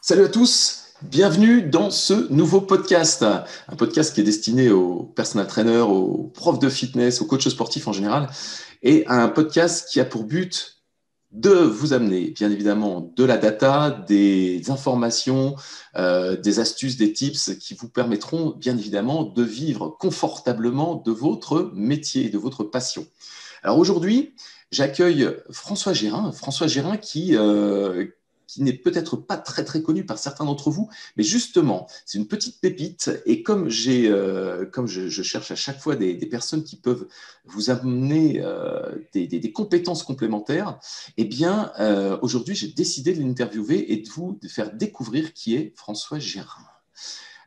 Salut à tous, bienvenue dans ce nouveau podcast. Un podcast qui est destiné aux personal traîneurs, aux profs de fitness, aux coachs sportifs en général, et un podcast qui a pour but de vous amener, bien évidemment, de la data, des informations, euh, des astuces, des tips qui vous permettront, bien évidemment, de vivre confortablement de votre métier, de votre passion. Alors aujourd'hui, j'accueille François Gérin, François Gérin qui, euh, qui n'est peut-être pas très très connu par certains d'entre vous, mais justement, c'est une petite pépite. Et comme j'ai, euh, comme je, cherche à chaque fois des, personnes qui peuvent vous amener euh, des, compétences complémentaires, eh bien, euh, aujourd'hui, j'ai décidé de l'interviewer et de vous faire découvrir qui est François Gérin.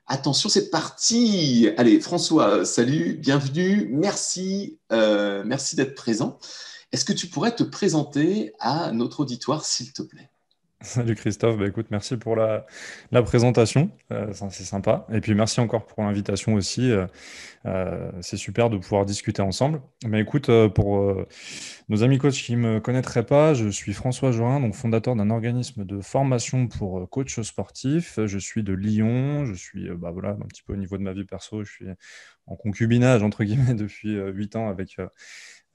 Attention, c'est parti. Allez, François, salut, bienvenue, merci, merci d'être présent. Est-ce que tu pourrais te présenter à notre auditoire, s'il te plaît Salut Christophe, bah écoute, merci pour la, la présentation, euh, c'est sympa. Et puis merci encore pour l'invitation aussi, euh, euh, c'est super de pouvoir discuter ensemble. Mais écoute, pour nos amis coachs qui ne me connaîtraient pas, je suis François Jorin, donc fondateur d'un organisme de formation pour coach sportif. Je suis de Lyon, je suis bah voilà, un petit peu au niveau de ma vie perso, je suis en concubinage entre guillemets depuis 8 ans avec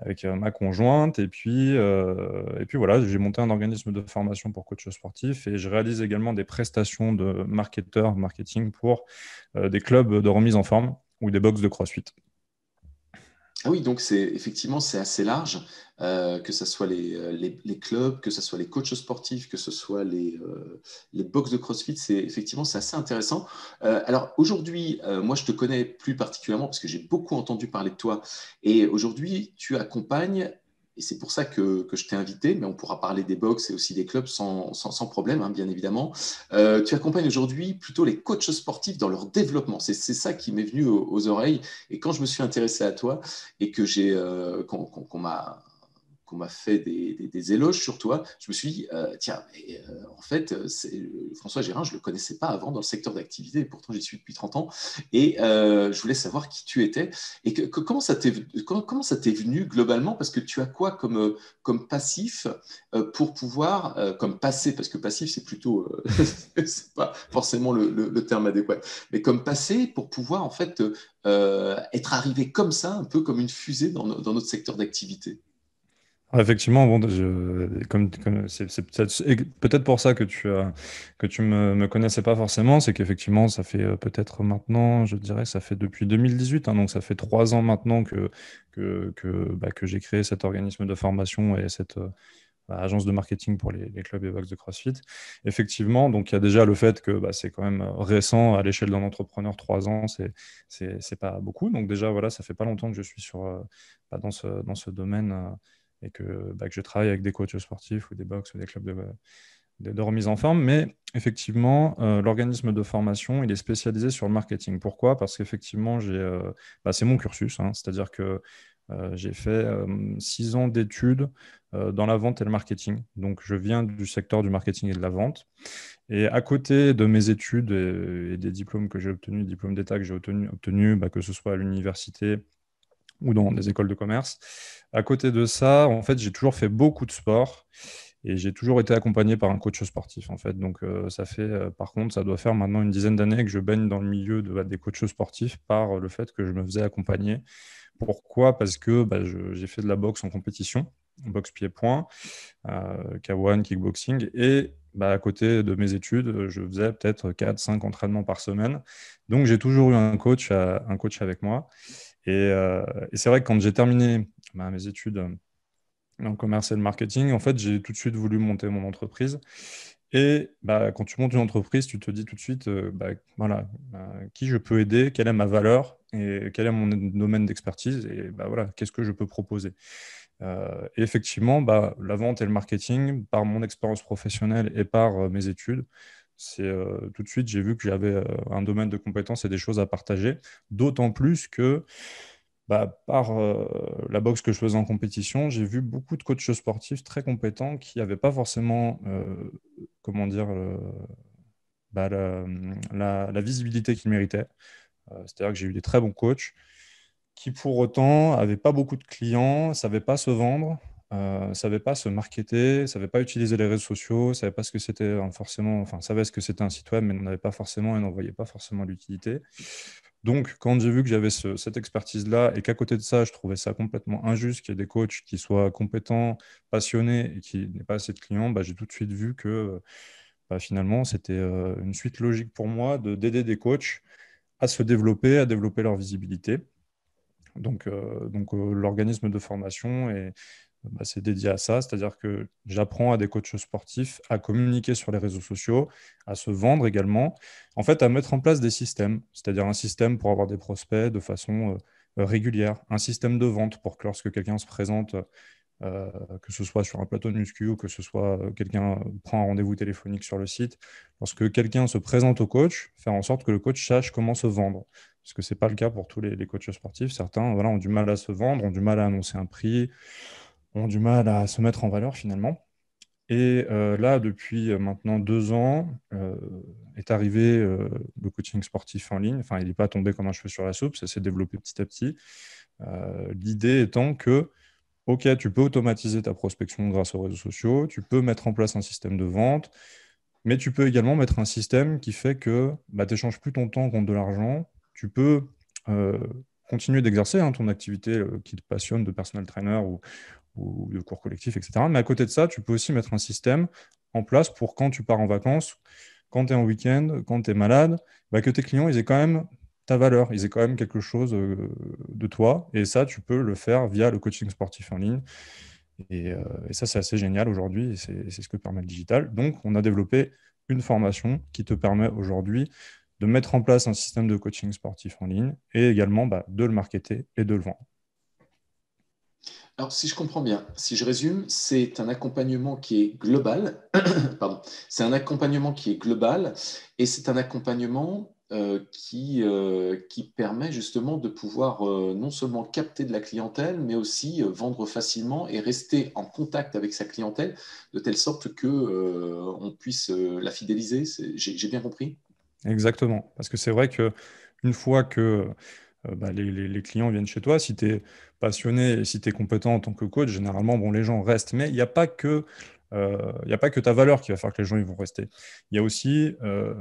avec euh, ma conjointe. Et puis, euh, et puis voilà, j'ai monté un organisme de formation pour coach sportif et je réalise également des prestations de marketeur marketing pour euh, des clubs de remise en forme ou des box de crossfit. Ah oui, donc c'est effectivement c'est assez large, euh, que ce soit euh, les, clubs, que ce soit les coachs sportifs, que ce soit les, euh, les box de CrossFit, c'est effectivement c'est assez intéressant. alors aujourd'hui, moi je te connais plus particulièrement parce que j'ai beaucoup entendu parler de toi et aujourd'hui tu accompagnes et c'est pour ça que, je t'ai invité, mais on pourra parler des box et aussi des clubs sans, problème, hein, bien évidemment. Euh, tu accompagnes aujourd'hui plutôt les coachs sportifs dans leur développement. C'est ça qui m'est venu aux, oreilles. Et quand je me suis intéressé à toi et que j'ai euh, qu'on m'a qu'on m'a fait des, éloges sur toi, je me suis dit, euh, tiens, euh, en fait, euh, François Gérin, je ne le connaissais pas avant dans le secteur d'activité, et pourtant j'y suis depuis 30 ans, et je voulais savoir qui tu étais, et comment ça t'est comment, venu globalement, parce que tu as quoi comme, comme passif pour pouvoir, comme passé, parce que passif, c'est plutôt, c'est pas forcément le, terme adéquat, mais comme passé pour pouvoir, en fait, être arrivé comme ça, un peu comme une fusée dans, dans notre secteur d'activité Effectivement, bon, comme, c'est, peut-être, pour ça que tu as, que tu me, connaissais pas forcément, c'est qu'effectivement, ça fait euh, peut-être maintenant, je dirais, ça fait depuis 2018, hein, donc ça fait trois ans maintenant que que, que, bah, j'ai créé cet organisme de formation et cette euh, bah, agence de marketing pour les, clubs et box de CrossFit. Effectivement, donc il y a déjà le fait que bah, c'est quand même euh, récent à l'échelle d'un entrepreneur, trois ans, c'est c'est pas beaucoup. Donc déjà voilà, ça fait pas longtemps que je suis sur dans ce dans ce domaine et bah, que, je travaille avec des coachs sportifs ou des box ou des clubs de, remise en forme. Mais effectivement, euh, l'organisme de formation, il est spécialisé sur le marketing. Pourquoi Parce qu'effectivement, euh, bah, c'est mon cursus, hein. c'est-à-dire que euh, j'ai fait six ans d'études dans la vente et le marketing. Donc, je viens du secteur du marketing et de la vente. Et à côté de mes études et, des diplômes que j'ai obtenus, diplômes d'État que j'ai obtenus, obtenu bah, que ce soit à l'université, ou dans des écoles de commerce. À côté de ça, en fait, j'ai toujours fait beaucoup de sport et j'ai toujours été accompagné par un coach sportif en fait. Donc euh, ça fait, euh, par contre, ça doit faire maintenant une dizaine d'années que je baigne dans le milieu de, bah, des coachs sportifs par le fait que je me faisais accompagner. Pourquoi Parce que bah, j'ai fait de la boxe en compétition, boxe pied-point, 1 euh, kickboxing, et bah, à côté de mes études, je faisais peut-être 4-5 entraînements par semaine. Donc j'ai toujours eu un coach, un coach avec moi. Euh, et, c'est vrai que quand j'ai terminé bah, mes études euh, en commerce et marketing, en fait, j'ai tout de suite voulu monter mon entreprise. Et bah, quand tu montes une entreprise, tu te dis tout de suite, euh, bah, voilà, qui je peux aider, quelle est ma valeur et quel est mon domaine d'expertise et voilà, qu'est-ce que je peux proposer. et effectivement, la vente et le marketing, par mon expérience professionnelle et par mes études, euh, tout de suite, j'ai vu que j'avais euh, un domaine de compétences et des choses à partager, d'autant plus que bah, par euh, la boxe que je faisais en compétition, j'ai vu beaucoup de coachs sportifs très compétents qui n'avaient pas forcément, comment dire, bah, la, la, visibilité qu'ils méritaient. C'est-à-dire que j'ai eu des très bons coachs qui pour autant n'avaient pas beaucoup de clients, ne savaient pas se vendre, euh, savait pas se marketer, savait pas utiliser les réseaux sociaux, savait pas ce que c'était euh, forcément, enfin savait ce que c'était un site web, mais avait pas forcément et n'en voyait pas forcément l'utilité. Donc, quand j'ai vu que j'avais cette expertise-là et qu'à côté de ça, je trouvais ça complètement injuste qu'il y ait des coachs qui soient compétents, passionnés et qui n'aient pas assez de clients, bah, j'ai tout de suite vu que euh, bah, finalement, c'était une suite logique pour moi de, d'aider des coachs à se développer, à développer leur visibilité. Donc, donc l'organisme de formation et bah, c'est dédié à ça, c'est-à-dire que j'apprends à des coachs sportifs à communiquer sur les réseaux sociaux, à se vendre également, en fait à mettre en place des systèmes, c'est-à-dire un système pour avoir des prospects de façon euh, régulière, un système de vente pour que lorsque quelqu'un se présente, euh, que ce soit sur un plateau de muscu ou que ce soit euh, quelqu'un prend un rendez-vous téléphonique sur le site, lorsque quelqu'un se présente au coach, faire en sorte que le coach sache comment se vendre. Parce que ce n'est pas le cas pour tous les, les coachs sportifs. Certains voilà, ont du mal à se vendre, ont du mal à annoncer un prix, ont du mal à se mettre en valeur finalement. Et euh, là, depuis euh, maintenant deux ans, euh, est arrivé le coaching sportif en ligne. Enfin, il n'est pas tombé comme un cheveu sur la soupe, ça s'est développé petit à petit. L'idée étant que, OK, tu peux automatiser ta prospection grâce aux réseaux sociaux, tu peux mettre en place un système de vente, mais tu peux également mettre un système qui fait que bah, tu n'échanges plus ton temps contre de l'argent, tu peux continuer d'exercer hein, ton activité qui te passionne de personal trainer ou, ou de cours collectifs, etc. Mais à côté de ça, tu peux aussi mettre un système en place pour quand tu pars en vacances, quand tu es en week-end, quand tu es malade, bah, que tes clients ils aient quand même ta valeur, ils aient quand même quelque chose euh, de toi. Et ça, tu peux le faire via le coaching sportif en ligne. Et, euh, ça, c'est assez génial aujourd'hui. C'est ce que permet le digital. Donc, on a développé une formation qui te permet aujourd'hui de mettre en place un système de coaching sportif en ligne et également bah, de le marketer et de le vendre. Alors, si je comprends bien, si je résume, c'est un accompagnement qui est global. Pardon. C'est un accompagnement qui est global et c'est un accompagnement euh, qui, euh, qui, permet justement de pouvoir euh, non seulement capter de la clientèle, mais aussi vendre facilement et rester en contact avec sa clientèle de telle sorte qu'on on puisse la fidéliser. J'ai bien compris. Exactement, parce que c'est vrai que fois que euh, bah, les, clients viennent chez toi. Si tu es passionné et si tu es compétent en tant que coach, généralement, bon, les gens restent. Mais il n'y a pas que. Euh, y a pas que ta valeur qui va faire que les gens ils vont rester. Il y a aussi euh,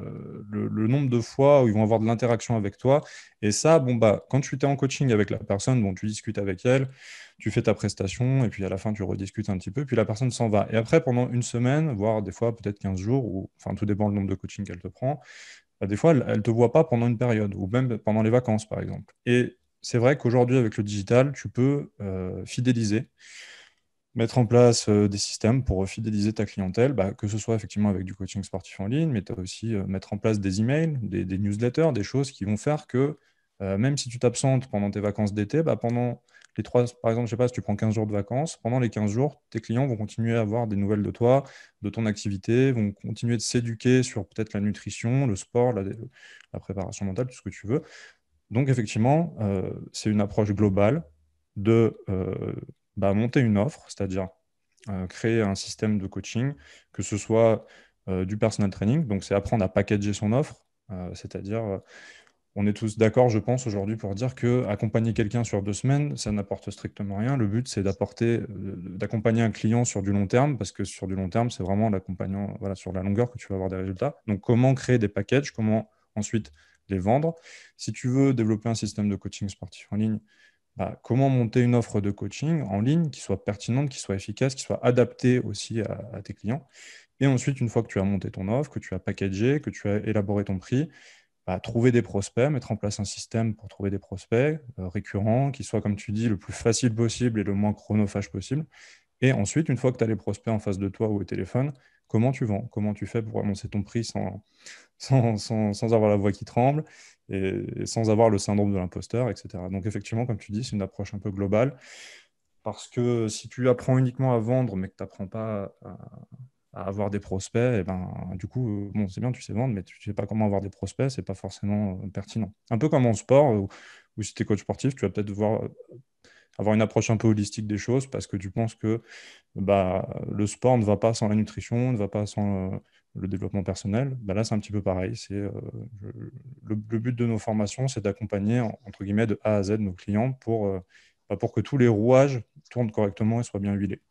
le, nombre de fois où ils vont avoir de l'interaction avec toi. Et ça, bon, bah, quand tu es en coaching avec la personne, bon, tu discutes avec elle, tu fais ta prestation, et puis à la fin, tu rediscutes un petit peu, puis la personne s'en va. Et après, pendant une semaine, voire des fois peut-être 15 jours, ou enfin, tout dépend le nombre de coaching qu'elle te prend, bah, des fois, elle ne te voit pas pendant une période, ou même pendant les vacances, par exemple. Et c'est vrai qu'aujourd'hui, avec le digital, tu peux euh, fidéliser, mettre en place euh, des systèmes pour fidéliser ta clientèle, bah, que ce soit effectivement avec du coaching sportif en ligne, mais tu as aussi euh, mettre en place des emails, des, newsletters, des choses qui vont faire que même si tu t'absentes pendant tes vacances d'été, bah, pendant trois, par exemple, je sais pas, si tu prends 15 jours de vacances, pendant les 15 jours, tes clients vont continuer à avoir des nouvelles de toi, de ton activité, vont continuer de s'éduquer sur peut-être la nutrition, le sport, la, préparation mentale, tout ce que tu veux. Donc, effectivement, euh, c'est une approche globale de euh, bah, monter une offre, c'est-à-dire euh, créer un système de coaching, que ce soit du personal training, donc c'est apprendre à packager son offre, c'est-à-dire on est tous d'accord, je pense, aujourd'hui pour dire que accompagner quelqu'un sur deux semaines, ça n'apporte strictement rien. Le but, c'est d'apporter, euh, d'accompagner un client sur du long terme, parce que sur du long terme, c'est vraiment l'accompagnant, voilà, sur la longueur que tu vas avoir des résultats. Donc, comment créer des packages, comment ensuite les vendre. Si tu veux développer un système de coaching sportif en ligne, bah, comment monter une offre de coaching en ligne qui soit pertinente, qui soit efficace, qui soit adaptée aussi à tes clients. Et ensuite, une fois que tu as monté ton offre, que tu as packagé, que tu as élaboré ton prix, bah, trouver des prospects, mettre en place un système pour trouver des prospects euh, récurrents, qui soit, comme tu dis, le plus facile possible et le moins chronophage possible. Et ensuite, une fois que tu as les prospects en face de toi ou au téléphone, comment tu vends Comment tu fais pour annoncer ton prix sans, sans, sans, avoir la voix qui tremble et, sans avoir le syndrome de l'imposteur, etc. Donc effectivement, comme tu dis, c'est une approche un peu globale. Parce que si tu apprends uniquement à vendre, mais que tu n'apprends pas à, à avoir des prospects, et ben, du coup, euh, bon, c'est bien, tu sais vendre, mais tu ne sais pas comment avoir des prospects, c'est pas forcément euh, pertinent. Un peu comme en sport, où, si tu es coach sportif, tu vas peut-être devoir euh, avoir une approche un peu holistique des choses parce que tu penses que bah, le sport ne va pas sans la nutrition, ne va pas sans le, développement personnel. Bah là, c'est un petit peu pareil. C'est le, but de nos formations, c'est d'accompagner entre guillemets de A à Z nos clients pour, bah, pour que tous les rouages tournent correctement et soient bien huilés.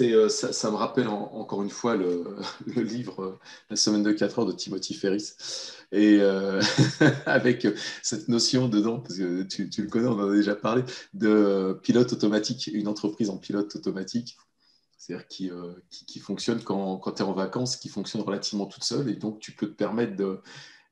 Euh, ça, me rappelle encore une fois le, livre euh, La semaine de 4 heures de Timothy Ferris, et euh, avec cette notion dedans, parce que tu, le connais, on en a déjà parlé, de pilote automatique, une entreprise en pilote automatique, c'est-à-dire qui, fonctionne quand, quand tu es en vacances, qui fonctionne relativement toute seule, et donc tu peux te permettre de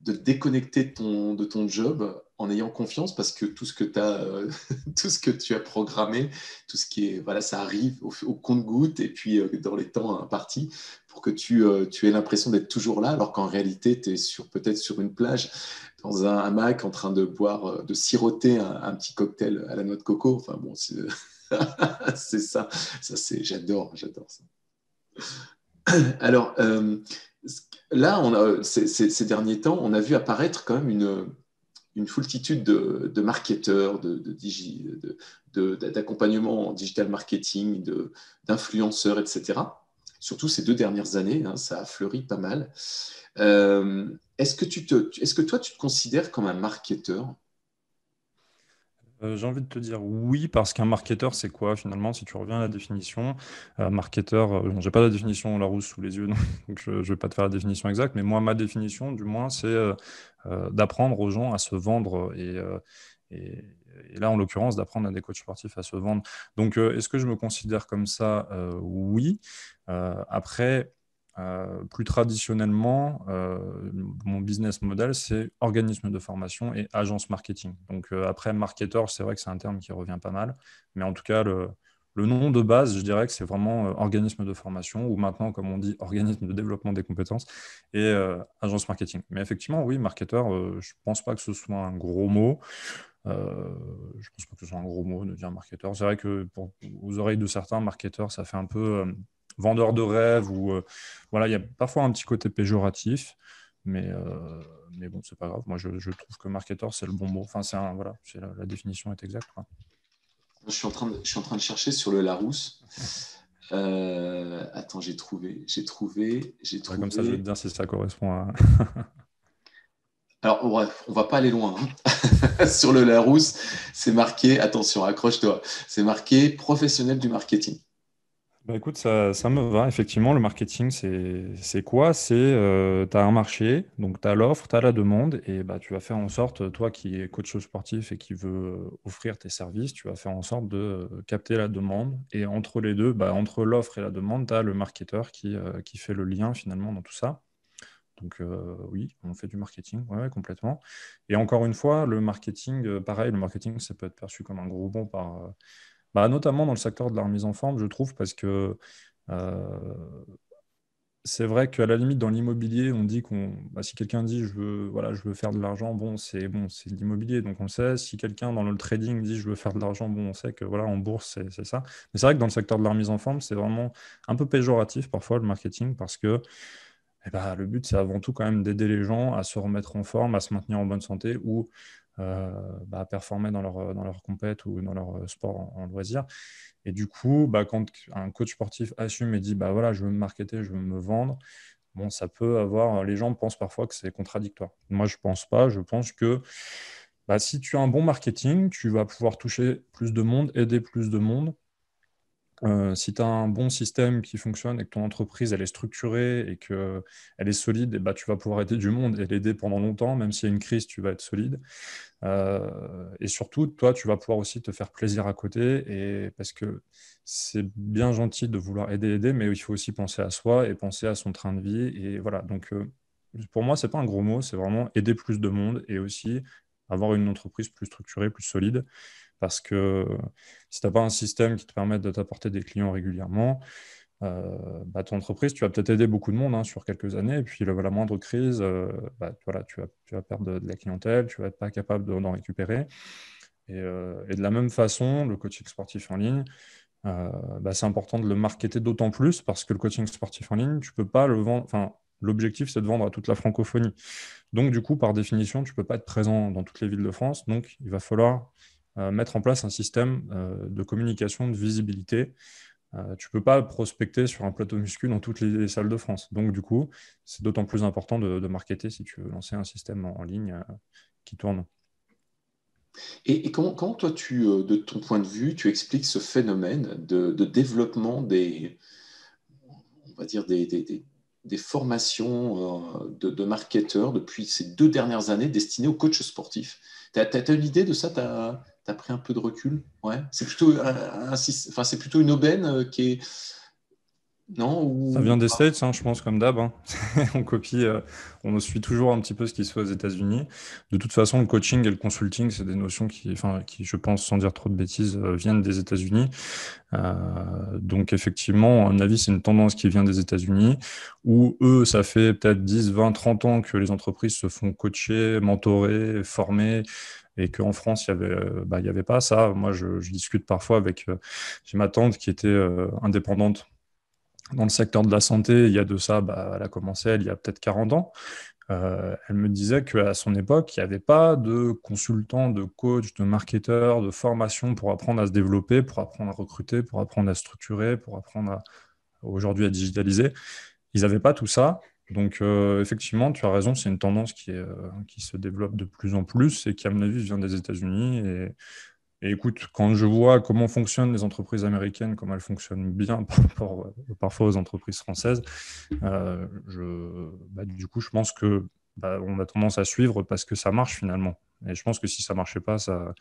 de déconnecter ton, de ton job en ayant confiance parce que tout ce que, as, euh, tout ce que tu as programmé, tout ce qui est, voilà, ça arrive au, compte-goutte et puis euh, dans les temps impartis pour que tu, euh, tu aies l'impression d'être toujours là alors qu'en réalité, tu es sur, peut-être sur une plage, dans un hamac, en train de boire, de siroter un, petit cocktail à la noix de coco. Enfin bon, c'est, ça, ça c'est, j'adore, j'adore ça. Alors, là, ces, derniers temps, on a vu apparaître quand même une, foultitude de, marketeurs, d'accompagnement de, en digital marketing, d'influenceurs, etc. Surtout ces deux dernières années, hein, ça a fleuri pas mal. Euh, est-ce que, est-ce que toi, tu te considères comme un marketeur euh, j'ai envie de te dire oui, parce qu'un marketeur, c'est quoi finalement Si tu reviens à la définition, marketeur, euh, je n'ai pas la définition la rousse sous les yeux, donc, je ne vais pas te faire la définition exacte, mais moi, ma définition, du moins, c'est euh, d'apprendre aux gens à se vendre et, et là, en l'occurrence, d'apprendre à des coachs sportifs à se vendre. Donc, est-ce que je me considère comme ça Oui. après, euh, plus traditionnellement, euh, mon business model, c'est organisme de formation et agence marketing. Donc euh, après, marketeur, c'est vrai que c'est un terme qui revient pas mal, mais en tout cas, le, nom de base, je dirais que c'est vraiment organisme de formation, ou maintenant, comme on dit, organisme de développement des compétences, et agence marketing. Mais effectivement, oui, marketeur, je ne pense pas que ce soit un gros mot. Euh, je pense pas que ce soit un gros mot de dire marketeur. C'est vrai que pour, aux oreilles de certains, marketeur, ça fait un peu vendeur de rêve ou euh, voilà, il y a parfois un petit côté péjoratif, mais euh, mais bon, c'est pas grave. Moi, je, trouve que marketeur c'est le bon mot. Enfin, c'est voilà, la, définition est exacte. Je suis en train de, suis en train de chercher sur le Larousse. Euh, attends, j'ai trouvé, j'ai trouvé, j'ai trouvé. Bah, comme ça, je vais dire si ça correspond à. Alors, bref, on va pas aller loin. Hein. Sur le Larousse, c'est marqué, attention, accroche-toi, c'est marqué professionnel du marketing. Bah, écoute, ça, me va. Effectivement, le marketing, c'est quoi C'est euh, tu as un marché, donc tu as l'offre, tu as la demande, et bah, tu vas faire en sorte, toi qui es coach sportif et qui veut euh, offrir tes services, tu vas faire en sorte de euh, capter la demande. Et entre les deux, bah, entre l'offre et la demande, tu as le marketeur qui, fait le lien finalement dans tout ça. Donc oui, on fait du marketing, ouais, complètement. Et encore une fois, le marketing, pareil, le marketing, ça peut être perçu comme un gros bon par bah, notamment dans le secteur de la remise en forme, je trouve, parce que euh, c'est vrai qu'à la limite, dans l'immobilier, on dit qu'on. Bah, si quelqu'un dit je veux, voilà, je veux faire de l'argent, bon, c'est bon, c'est l'immobilier, donc on le sait. Si quelqu'un dans le trading dit je veux faire de l'argent, bon, on sait que voilà, en bourse, c'est ça. Mais c'est vrai que dans le secteur de la remise en forme, c'est vraiment un peu péjoratif parfois le marketing parce que eh bah, le but, c'est avant tout quand même d'aider les gens à se remettre en forme, à se maintenir en bonne santé ou à euh, bah, performer dans leur, dans leur compète ou dans leur euh, sport en, loisir. Et du coup, bah, quand un coach sportif assume et dit bah, voilà, je veux me marketer, je veux me vendre, bon, ça peut avoir. Euh, les gens pensent parfois que c'est contradictoire. Moi, je ne pense pas. Je pense que bah, si tu as un bon marketing, tu vas pouvoir toucher plus de monde, aider plus de monde. Euh, si tu as un bon système qui fonctionne et que ton entreprise elle est structurée et qu'elle est solide, eh bah, tu vas pouvoir aider du monde et l'aider pendant longtemps, même s'il y a une crise, tu vas être solide. Euh, et surtout, toi, tu vas pouvoir aussi te faire plaisir à côté et parce que c'est bien gentil de vouloir aider, aider, mais il faut aussi penser à soi et penser à son train de vie. voilà, donc euh, pour moi, ce n'est pas un gros mot, c'est vraiment aider plus de monde et aussi avoir une entreprise plus structurée, plus solide. Parce que si tu n'as pas un système qui te permette de t'apporter des clients régulièrement, euh, bah, ton entreprise, tu vas peut-être aider beaucoup de monde hein, sur quelques années, et puis le, la moindre crise, euh, bah, voilà, tu, vas, perdre de, la clientèle, tu vas être pas capable d'en récupérer. Et, euh, et, de la même façon, le coaching sportif en ligne, bah, c'est important de le marketer d'autant plus parce que le coaching sportif en ligne, tu peux pas le vendre. Enfin, l'objectif, c'est de vendre à toute la francophonie. Donc, du coup, par définition, tu ne peux pas être présent dans toutes les villes de France. Donc, il va falloir mettre en place un système euh, de communication, de visibilité. Euh, tu ne peux pas prospecter sur un plateau muscule dans toutes les salles de France. Donc, du coup, c'est d'autant plus important de, marketer si tu veux lancer un système en, ligne euh, qui tourne. Et, comment, comment, toi, tu, de ton point de vue, tu expliques ce phénomène de, développement des, on va dire des, formations de, marketeurs depuis ces deux dernières années destinées aux coachs sportifs Tu as, as, une idée de ça as pris un peu de recul. Ouais. C'est plutôt, un, enfin, c'est plutôt une aubaine euh, qui est. Non Ça vient des States, hein, je pense, comme d'hab. Hein. on copie, euh, on suit toujours un petit peu ce qui se fait aux États-Unis. De toute façon, le coaching et le consulting, c'est des notions qui, qui, je pense, sans dire trop de bêtises, euh, viennent des États-Unis. donc, effectivement, à mon avis, c'est une tendance qui vient des États-Unis, où eux, ça fait peut-être 10, 20, 30 ans que les entreprises se font coacher, mentorer, former et qu'en France, il n'y avait, euh, bah, avait pas ça. Moi, je, discute parfois avec euh, ma tante qui était euh, indépendante dans le secteur de la santé. Il y a de ça, bah, elle a commencé, elle, il y a peut-être 40 ans. elle me disait qu'à son époque, il n'y avait pas de consultant, de coach, de marketeurs, de formation pour apprendre à se développer, pour apprendre à recruter, pour apprendre à structurer, pour apprendre aujourd'hui à digitaliser. Ils n'avaient pas tout ça. Donc, euh, effectivement, tu as raison, c'est une tendance qui, euh, qui, se développe de plus en plus et qui, à mon avis, vient des États-Unis. Et, écoute, quand je vois comment fonctionnent les entreprises américaines, comment elles fonctionnent bien par rapport euh, parfois aux entreprises françaises, je, bah, du coup, je pense que bah, on a tendance à suivre parce que ça marche finalement. Et je pense que si ça ne marchait pas, ça,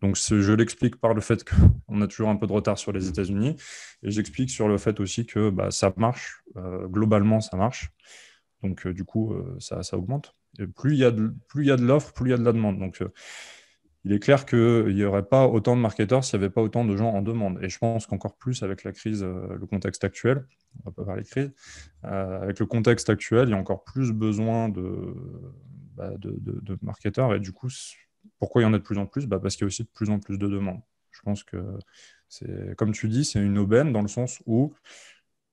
donc je l'explique par le fait qu'on a toujours un peu de retard sur les mmh. États-Unis et j'explique sur le fait aussi que bah, ça marche, euh, globalement ça marche. Donc euh, du coup, euh, ça, augmente. Et plus il y a de l'offre, plus il y a de la demande. Donc il est clair qu'il n'y aurait pas autant de marketeurs s'il n'y avait pas autant de gens en demande. Et je pense qu'encore plus avec la crise, le contexte actuel, on va pas parler de crise, avec le contexte actuel, il y a encore plus besoin de, bah, de marketeurs et du coup pourquoi il y en a de plus en plus bah, Parce qu'il y a aussi de plus en plus de demandes. Je pense que, c'est, comme tu dis, c'est une aubaine dans le sens où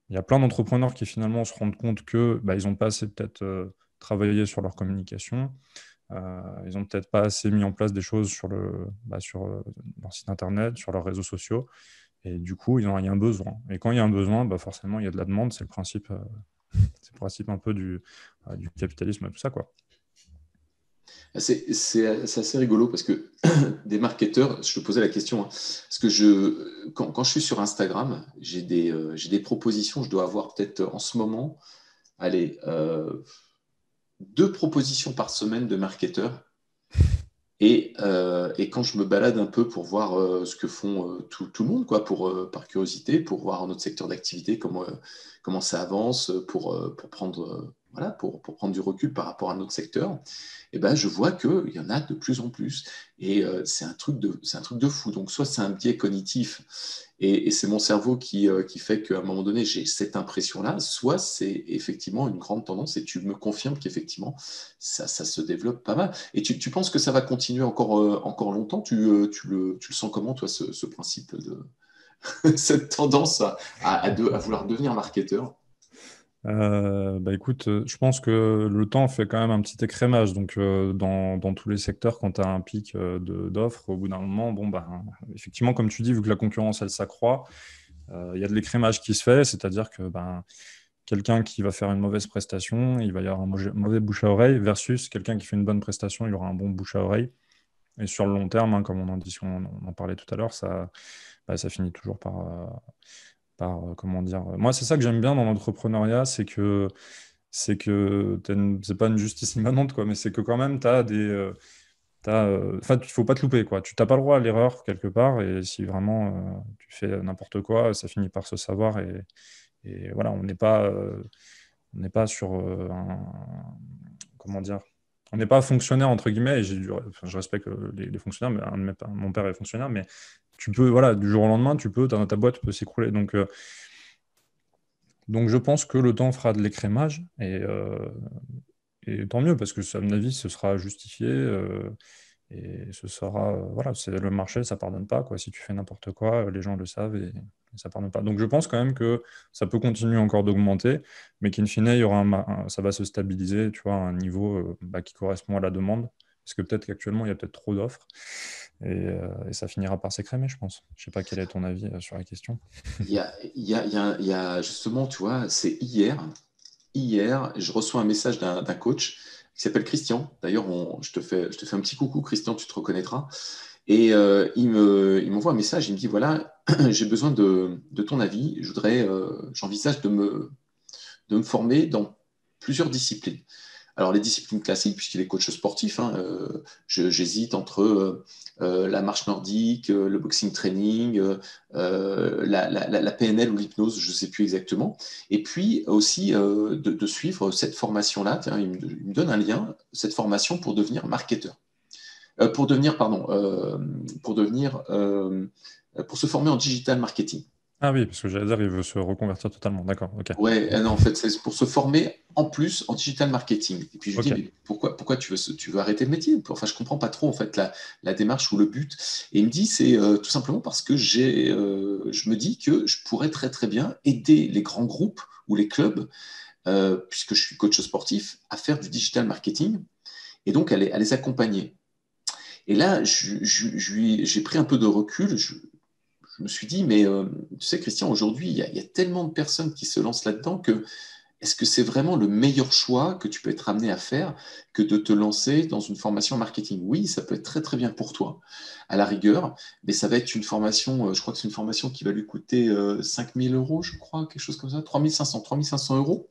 il y a plein d'entrepreneurs qui finalement se rendent compte que bah, ils n'ont pas assez peut-être euh, travaillé sur leur communication, euh, ils n'ont peut-être pas assez mis en place des choses sur, le, bah, sur euh, leur site internet, sur leurs réseaux sociaux, et du coup, il y a un besoin. Et quand il y a un besoin, bah, forcément, il y a de la demande, c'est le principe, c'est principe un peu du, du capitalisme, tout ça. quoi. C'est assez rigolo parce que des marketeurs, je te posais la question, hein, parce que je, quand, je suis sur Instagram, euh, j'ai des, propositions, je dois avoir peut-être en ce moment, allez, euh, deux propositions par semaine de marketeurs. Euh, et, quand je me balade un peu pour voir ce que font tout, le monde, quoi, pour, par curiosité, pour voir notre secteur d'activité, comment, comment ça avance, pour, pour prendre voilà, pour, prendre du recul par rapport à notre secteur, eh ben, je vois qu'il y en a de plus en plus. Et euh, c'est un, truc de, un truc de fou. Donc, soit c'est un biais cognitif, et, c'est mon cerveau euh, qui, fait qu'à un moment donné, j'ai cette impression-là, soit c'est effectivement une grande tendance, et tu me confirmes qu'effectivement, ça, se développe pas mal. Et tu, penses que ça va continuer encore, euh, encore longtemps tu, le, tu le sens comment, toi, ce, principe de cette tendance à vouloir devenir marketeur euh, bah écoute, euh, je pense que le temps fait quand même un petit écrémage. Donc, euh, dans, tous les secteurs, quand tu as un pic d'offres, au bout d'un moment, bon, bah, effectivement, comme tu dis, vu que la concurrence, elle s'accroît, il y a de l'écrémage qui se fait, c'est-à-dire que ben, quelqu'un qui va faire une mauvaise prestation, il va y avoir un mauvais bouche à oreille, versus quelqu'un qui fait une bonne prestation, il y aura un bon bouche à oreille. Et sur le long terme, hein, comme on en, dit, on, en parlait tout à l'heure, ça, bah, ça finit toujours par, euh, comment dire. Euh, moi, c'est ça que j'aime bien dans l'entrepreneuriat, c'est que c'est que c'est pas une justice immanente, quoi, mais c'est que quand même, tu as des. Euh, as, enfin, tu faut pas te louper, quoi. Tu n'as pas le droit à l'erreur quelque part, et si vraiment tu fais n'importe quoi, ça finit par se savoir, et, voilà, on n'est pas, n'est pas sur un, comment dire, on n'est pas fonctionnaire entre guillemets. Et je respecte euh, les, fonctionnaires, mais, mon père est fonctionnaire, mais tu peux, voilà, du jour au lendemain, tu peux, ta, boîte peut s'écrouler. Donc, euh, donc, je pense que le temps fera de l'écrémage euh, et, tant mieux parce que, à mon avis, ce sera justifié. Et ce sera, euh, voilà, c'est le marché, ça pardonne pas quoi. Si tu fais n'importe quoi, euh, les gens le savent et, ça pardonne pas. Donc je pense quand même que ça peut continuer encore d'augmenter, mais qu'in fine, il y aura un, ça va se stabiliser, tu vois, à un niveau euh, bah, qui correspond à la demande, parce que peut-être qu'actuellement il y a peut-être trop d'offres et, ça finira par s'écrémer, je pense. Je sais pas quel est ton avis sur la question. Il y a, y, a, y a, justement, tu vois, c'est hier, hier, je reçois un message d'un coach qui s'appelle Christian. D'ailleurs, je, te fais, un petit coucou, Christian, tu te reconnaîtras. Et euh, il m'envoie un message, il me dit voilà, j'ai besoin de, ton avis, je voudrais, euh, j'envisage de me, de me former dans plusieurs disciplines. Alors les disciplines classiques, puisqu'il est coach sportif, hein, euh, j'hésite entre euh, euh, la marche nordique, le boxing training, la, PNL ou l'hypnose, je ne sais plus exactement. Et puis aussi de, suivre cette formation-là, il, il, me donne un lien, cette formation pour devenir marketeur. pour devenir, pardon, pour devenir, pour se former en digital marketing. Ah oui, parce que j'allais dire, il veut se reconvertir totalement. D'accord. Oui, Ouais, euh, en fait, c'est pour se former en plus en digital marketing. Et puis je lui dis, pourquoi, pourquoi tu, veux, tu veux arrêter le métier Enfin, je ne comprends pas trop en fait la, démarche ou le but. Et il me dit, c'est euh, tout simplement parce que j'ai, euh, je me dis que je pourrais très très bien aider les grands groupes ou les clubs, puisque je suis coach sportif, à faire du digital marketing et donc à les, les accompagner. Et là, j'ai pris un peu de recul je me suis dit, mais euh, tu sais, Christian, aujourd'hui, il, y, a tellement de personnes qui se lancent là-dedans que est-ce que c'est vraiment le meilleur choix que tu peux être amené à faire que de te lancer dans une formation marketing Oui, ça peut être très très bien pour toi, à la rigueur, mais ça va être une formation, euh, je crois que c'est une formation qui va lui coûter 5000 euh, euros, je crois, quelque chose comme ça, 3500, 3500 euros,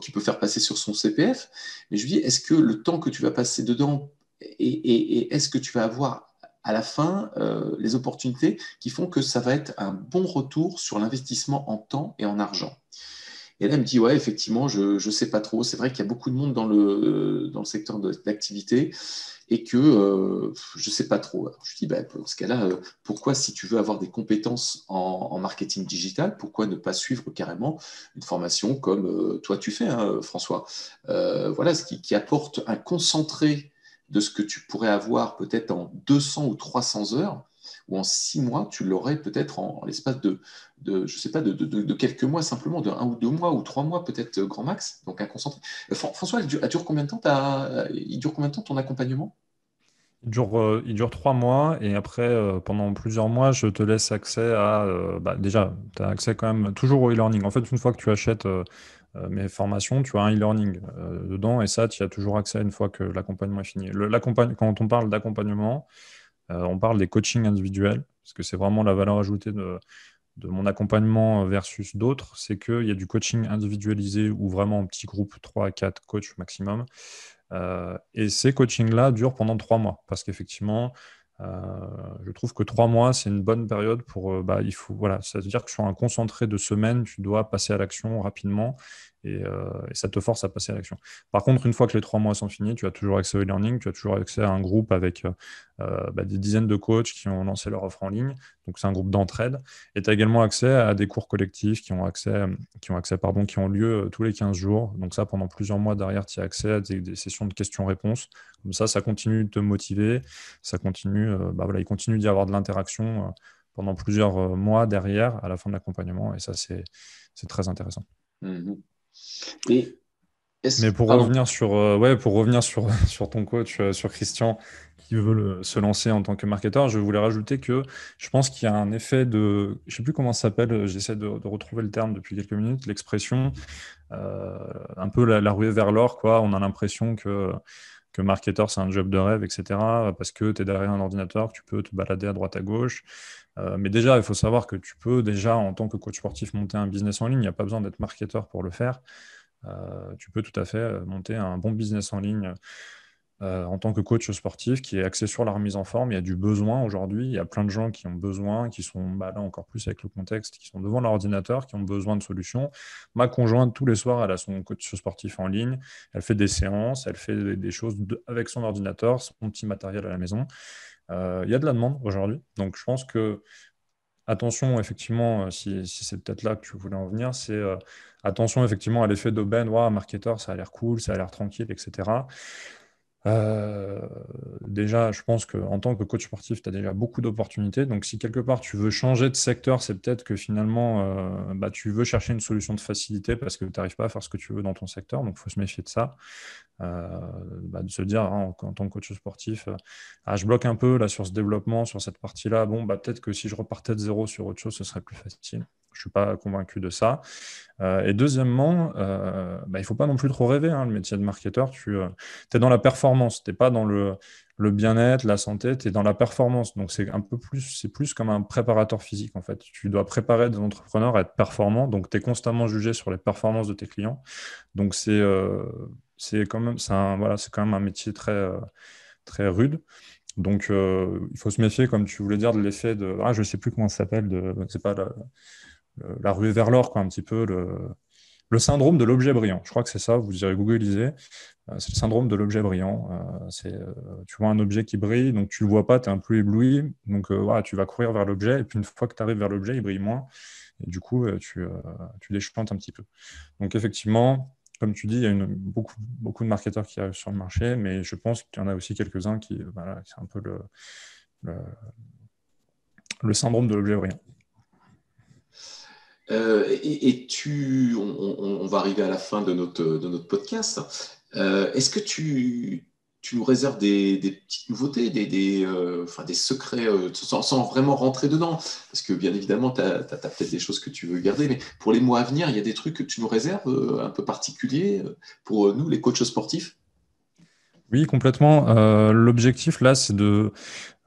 qui peut faire passer sur son CPF. Mais je lui dis, est-ce que le temps que tu vas passer dedans et est-ce que tu vas avoir à la fin euh, les opportunités qui font que ça va être un bon retour sur l'investissement en temps et en argent. Et là, elle me dit, ouais, effectivement, je ne sais pas trop. C'est vrai qu'il y a beaucoup de monde dans le, dans le secteur d'activité et que euh, je ne sais pas trop. je dis, bah, dans ce cas-là, euh, pourquoi, si tu veux avoir des compétences en, marketing digital, pourquoi ne pas suivre carrément une formation comme toi tu fais, hein, François Voilà, ce qui, qui, apporte un concentré de ce que tu pourrais avoir peut-être en 200 ou 300 heures, ou en 6 mois, tu l'aurais peut-être en, l'espace de, de, je sais pas, de, de, quelques mois simplement, de un ou deux mois ou 3 mois peut-être euh, grand max, donc un concentré. Euh, François, dure, combien de temps euh, il dure combien de temps ton accompagnement euh, il dure, trois mois et après, euh, pendant plusieurs mois, je te laisse accès à. Euh, bah, déjà, tu as accès quand même toujours au e-learning. En fait, une fois que tu achètes mes formations, tu as un e-learning dedans et ça, tu as toujours accès une fois que l'accompagnement est fini. quand on parle d'accompagnement, on parle des coachings individuels parce que c'est vraiment la valeur ajoutée de, mon accompagnement versus d'autres. C'est qu'il y a du coaching individualisé ou vraiment en petit groupe, 3 à 4 coachs maximum. Euh, et ces coachings-là durent pendant trois mois parce qu'effectivement, euh, je trouve que trois mois, c'est une bonne période pour. Euh, bah, il faut, voilà, c'est-à-dire que sur un concentré de semaines, tu dois passer à l'action rapidement euh, et, ça te force à passer à l'action. Par contre, une fois que les trois mois sont finis, tu as toujours accès au e-learning, tu as toujours accès à un groupe avec euh, euh, bah, des dizaines de coachs qui ont lancé leur offre en ligne. Donc, c'est un groupe d'entraide. Et tu as également accès à des cours collectifs qui ont, accès, qui ont, accès, pardon, qui ont lieu tous les 15 jours. Donc, ça, pendant plusieurs mois derrière, tu as accès à des, sessions de questions-réponses. Comme ça, ça continue de te motiver. Ça continue, bah, voilà, il continue d'y avoir de l'interaction pendant plusieurs mois derrière, à la fin de l'accompagnement. Et ça, c'est très intéressant. Mmh et mais pour revenir sur euh, ouais, pour revenir sur, sur ton coach, euh, sur Christian, qui veut se lancer en tant que marketeur, je voulais rajouter que je pense qu'il y a un effet de, je sais plus comment ça s'appelle, euh, j'essaie de, retrouver le terme depuis quelques minutes, l'expression, un peu la, la ruée vers l'or, quoi. On a l'impression que que marketeur, c'est un job de rêve, etc. Parce que tu es derrière un ordinateur, tu peux te balader à droite à gauche. Euh, mais déjà, il faut savoir que tu peux déjà, en tant que coach sportif, monter un business en ligne. Il n'y a pas besoin d'être marketeur pour le faire. Euh, tu peux tout à fait euh, monter un bon business en ligne euh, en tant que coach sportif qui est axé sur la remise en forme. Il y a du besoin aujourd'hui. Il y a plein de gens qui ont besoin, qui sont bah, là encore plus avec le contexte, qui sont devant l'ordinateur, qui ont besoin de solutions. Ma conjointe, tous les soirs, elle a son coach sportif en ligne. Elle fait des séances, elle fait des, choses avec son ordinateur, son petit matériel à la maison. Euh, il y a de la demande aujourd'hui. Donc je pense que attention, effectivement, euh, si, c'est peut-être là que tu voulais en venir, c'est attention effectivement à l'effet d'aubaine, wow, marketeur, ça a l'air cool, ça a l'air tranquille, etc. Euh, déjà, je pense qu'en tant que coach sportif, tu as déjà beaucoup d'opportunités. Donc, si quelque part tu veux changer de secteur, c'est peut-être que finalement, euh, bah, tu veux chercher une solution de facilité parce que tu n'arrives pas à faire ce que tu veux dans ton secteur. Donc, il faut se méfier de ça. Euh, bah, de se dire hein, en, tant que coach sportif, euh, ah, je bloque un peu là sur ce développement, sur cette partie-là. Bon, bah, peut-être que si je repartais de zéro sur autre chose, ce serait plus facile. Je ne suis pas convaincu de ça. Euh, et deuxièmement, bah, il ne faut pas non plus trop rêver. Hein, le métier de marketeur, tu es dans la performance, tu n'es pas dans le, le bien-être, la santé, tu es dans la performance. Donc c'est un peu plus, c'est plus comme un préparateur physique en fait. Tu dois préparer des entrepreneurs à être performants. Donc tu es constamment jugé sur les performances de tes clients. Donc c'est c'est quand même, un, voilà, c'est quand même un métier très, euh, très rude. Donc, euh, il faut se méfier, comme tu voulais dire, de l'effet de, ah, je ne sais plus comment ça s'appelle, de, c'est pas la, la, ruée vers l'or, quoi, un petit peu le, le syndrome de l'objet brillant. Je crois que c'est ça. Vous irez googliser. Euh, c'est le syndrome de l'objet brillant. C'est, tu vois un objet qui brille, donc tu le vois pas, tu es un peu ébloui, donc voilà, tu vas courir vers l'objet, et puis une fois que tu arrives vers l'objet, il brille moins, et du coup, tu, tu déchantes un petit peu. Donc effectivement, comme tu dis, il y a beaucoup, beaucoup de marketeurs qui arrivent sur le marché, mais je pense qu'il y en a aussi quelques-uns qui, euh, voilà, c'est un peu le, le, syndrome de l'objet rien. Euh, et, tu, on, va arriver à la fin de notre, de notre podcast. Euh, est-ce que tu, tu nous réserves des, petites nouveautés, des, euh, secrets, euh, sans, vraiment rentrer dedans. Parce que bien évidemment, tu as, peut-être des choses que tu veux garder, mais pour les mois à venir, il y a des trucs que tu nous réserves euh, un peu particuliers pour nous, les coachs sportifs oui, complètement. Euh, l'objectif, là, c'est de,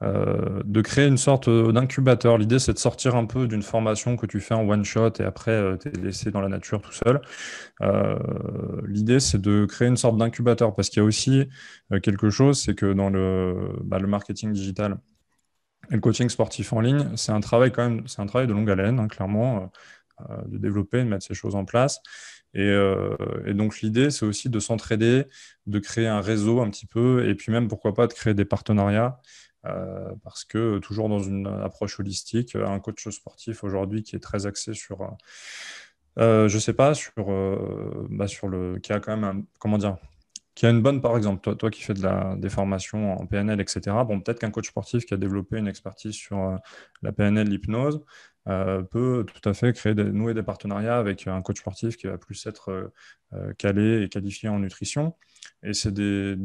euh, de créer une sorte euh, d'incubateur. L'idée, c'est de sortir un peu d'une formation que tu fais en one-shot et après, tu es laissé dans la nature tout seul. L'idée, c'est de créer une sorte d'incubateur parce qu'il y a aussi quelque chose, c'est que dans le, bah, le marketing digital et le coaching sportif en ligne, c'est un travail quand même, c'est un travail de longue haleine, hein, clairement, de développer, de mettre ces choses en place. Euh, et, donc l'idée, c'est aussi de s'entraider, de créer un réseau un petit peu, et puis même, pourquoi pas, de créer des partenariats. Euh, parce que toujours dans une approche holistique, un coach sportif aujourd'hui qui est très axé sur, je euh, je sais pas, sur, bah, sur le, qui a quand même, un, comment dire, qui a une bonne, par exemple, toi, toi qui fais des formations en PNL, etc., bon, peut-être qu'un coach sportif qui a développé une expertise sur euh, la PNL, l'hypnose, euh, peut tout à fait créer des, nouer des partenariats avec un coach sportif qui va plus être euh, calé et qualifié en nutrition. Et c'est des,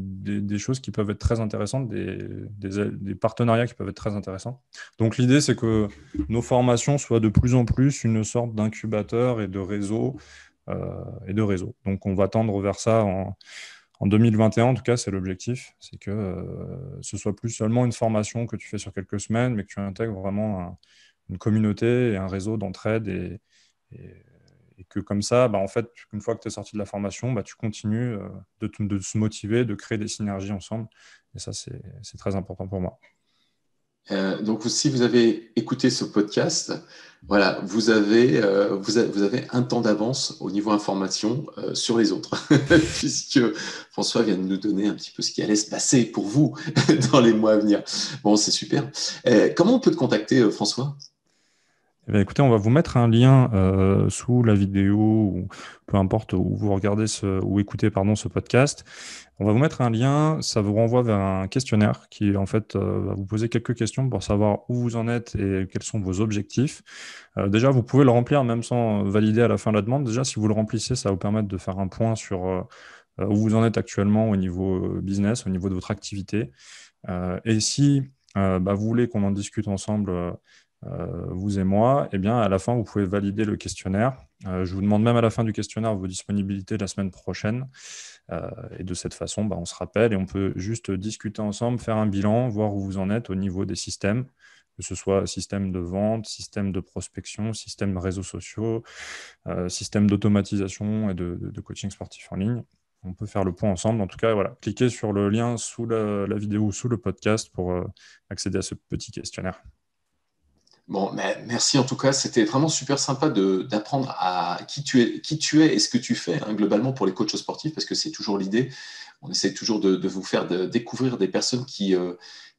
choses qui peuvent être très intéressantes, des, partenariats qui peuvent être très intéressants. Donc l'idée, c'est que nos formations soient de plus en plus une sorte d'incubateur et de réseau. et de réseau. Donc on va tendre vers ça en en 2021, en tout cas, c'est l'objectif, c'est que ce euh, ce soit plus seulement une formation que tu fais sur quelques semaines, mais que tu intègres vraiment une communauté et un réseau d'entraide et, que comme ça, bah, en fait, une fois que tu es sorti de la formation, bah, tu continues euh, de, de se motiver, de créer des synergies ensemble. Et ça, c'est très important pour moi. Euh, donc, si vous avez écouté ce podcast, voilà, vous avez, euh, un temps d'avance au niveau information euh, sur les autres, puisque François vient de nous donner un petit peu ce qui allait se passer pour vous dans les mois à venir. Bon, c'est super. comment on peut te contacter, François eh écoutez, on va vous mettre un lien euh, sous la vidéo ou peu importe où vous regardez ce, ou écoutez pardon, ce podcast. On va vous mettre un lien, ça vous renvoie vers un questionnaire qui en fait euh, va vous poser quelques questions pour savoir où vous en êtes et quels sont vos objectifs. Euh, déjà, vous pouvez le remplir même sans valider à la fin de la demande. Déjà, si vous le remplissez, ça va vous permettre de faire un point sur où vous en êtes actuellement au niveau business, au niveau de votre activité. et si bah, vous voulez qu'on en discute ensemble euh, vous et moi, et eh bien, à la fin, vous pouvez valider le questionnaire. Euh, je vous demande même à la fin du questionnaire vos disponibilités la semaine prochaine. Euh, et de cette façon, bah, on se rappelle et on peut juste discuter ensemble, faire un bilan, voir où vous en êtes au niveau des systèmes, que ce soit système de vente, système de prospection, système réseaux sociaux, système d'automatisation et de, coaching sportif en ligne on peut faire le point ensemble. En tout cas, voilà, cliquez sur le lien sous la, vidéo ou sous le podcast pour accéder à ce petit questionnaire. Bon, merci en tout cas, c'était vraiment super sympa d'apprendre à qui tu es, qui tu es et ce que tu fais, hein, globalement pour les coachs sportifs, parce que c'est toujours l'idée. On essaie toujours de, vous faire découvrir des personnes qui, euh,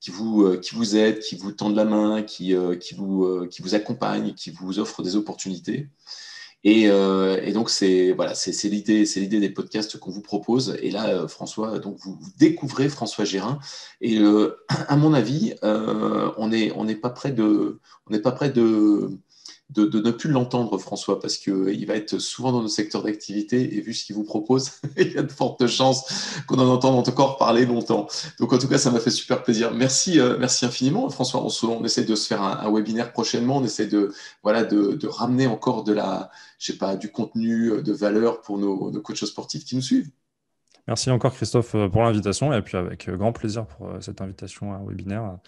vous, euh, qui vous aident, qui vous tendent la main, qui euh, vous accompagnent, qui vous offrent des opportunités. Euh, et, donc, c'est voilà, c'est l'idée, c'est l'idée des podcasts qu'on vous propose. Et là, euh, François, donc vous, découvrez François Gérin. Et euh, à mon avis, on est on n'est pas près de, on n'est pas près de de, ne plus l'entendre, François, parce qu'il euh, va être souvent dans nos secteurs d'activité et vu ce qu'il vous propose, il y a de fortes chances qu'on en entende encore parler longtemps. Donc en tout cas, ça m'a fait super plaisir. Merci, euh, merci infiniment, François. On, on, essaie de se faire un, webinaire prochainement. On essaie de, voilà, de, de, ramener encore de la, pas, du contenu euh, de valeur pour nos, nos coachs sportifs qui nous suivent. Merci encore Christophe pour l'invitation et puis avec grand plaisir pour cette invitation à un webinaire.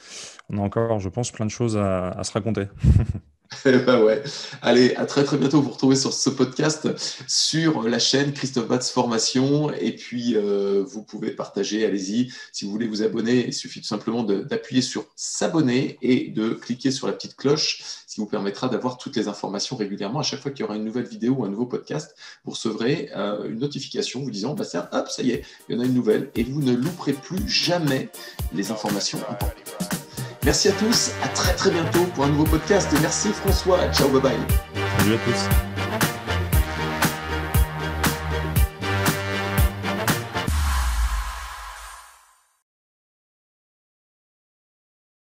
On a encore, je pense, plein de choses à se raconter. bah ouais. Allez, à très très bientôt. Vous retrouvez sur ce podcast, sur la chaîne Christophe Batz Formation. Et puis, euh, vous pouvez partager, allez-y. Si vous voulez vous abonner, il suffit tout simplement d'appuyer sur s'abonner et de cliquer sur la petite cloche, ce qui vous permettra d'avoir toutes les informations régulièrement. À chaque fois qu'il y aura une nouvelle vidéo ou un nouveau podcast, vous recevrez euh, une notification vous disant, bah hop, ça y est, il y en a une nouvelle. Et vous ne louperez plus jamais les informations importantes. Merci à tous, à très très bientôt pour un nouveau podcast. Merci François, ciao, bye bye. Salut à tous.